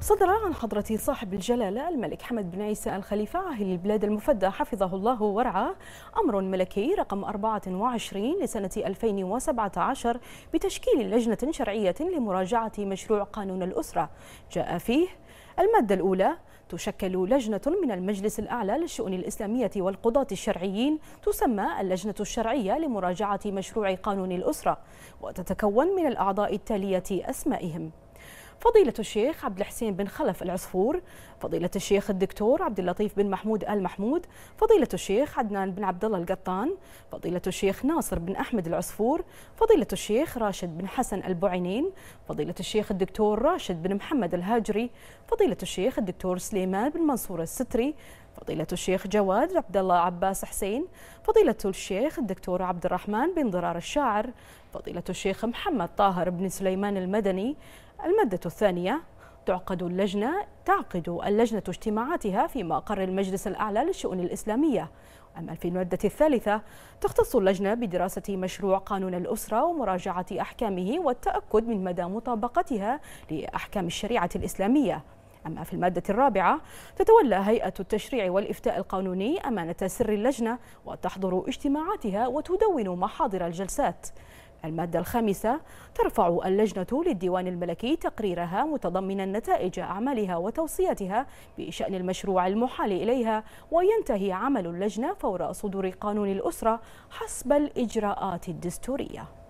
صدر عن حضرة صاحب الجلالة الملك حمد بن عيسى الخليفة عاهل البلاد المفدى حفظه الله ورعاه أمر ملكي رقم 24 لسنة 2017 بتشكيل لجنة شرعية لمراجعة مشروع قانون الأسرة جاء فيه المادة الأولى تشكل لجنة من المجلس الأعلى للشؤون الإسلامية والقضاة الشرعيين تسمى اللجنة الشرعية لمراجعة مشروع قانون الأسرة وتتكون من الأعضاء التالية أسمائهم فضيلة الشيخ عبد الحسين بن خلف العصفور فضيلة الشيخ الدكتور عبد اللطيف بن محمود آل محمود فضيلة الشيخ عدنان بن عبد الله القطان فضيلة الشيخ ناصر بن أحمد العصفور فضيلة الشيخ راشد بن حسن البعينين فضيلة الشيخ الدكتور راشد بن محمد الهاجري فضيلة الشيخ الدكتور سليمان بن منصور الستري فضيلة الشيخ جواد عبد الله عباس حسين فضيلة الشيخ الدكتور عبد الرحمن بن ضرار الشاعر فضيلة الشيخ محمد طاهر بن سليمان المدني المادة الثانية تعقد اللجنة تعقد اللجنة اجتماعاتها في مقر المجلس الأعلى للشؤون الإسلامية أما في المادة الثالثة تختص اللجنة بدراسة مشروع قانون الأسرة ومراجعة أحكامه والتأكد من مدى مطابقتها لأحكام الشريعة الإسلامية أما في المادة الرابعة تتولى هيئة التشريع والإفتاء القانوني أمانة سر اللجنة وتحضر اجتماعاتها وتدون محاضر الجلسات المادة الخامسة ترفع اللجنة للديوان الملكي تقريرها متضمنا نتائج أعمالها وتوصياتها بشأن المشروع المحال إليها وينتهي عمل اللجنة فور صدور قانون الأسرة حسب الإجراءات الدستورية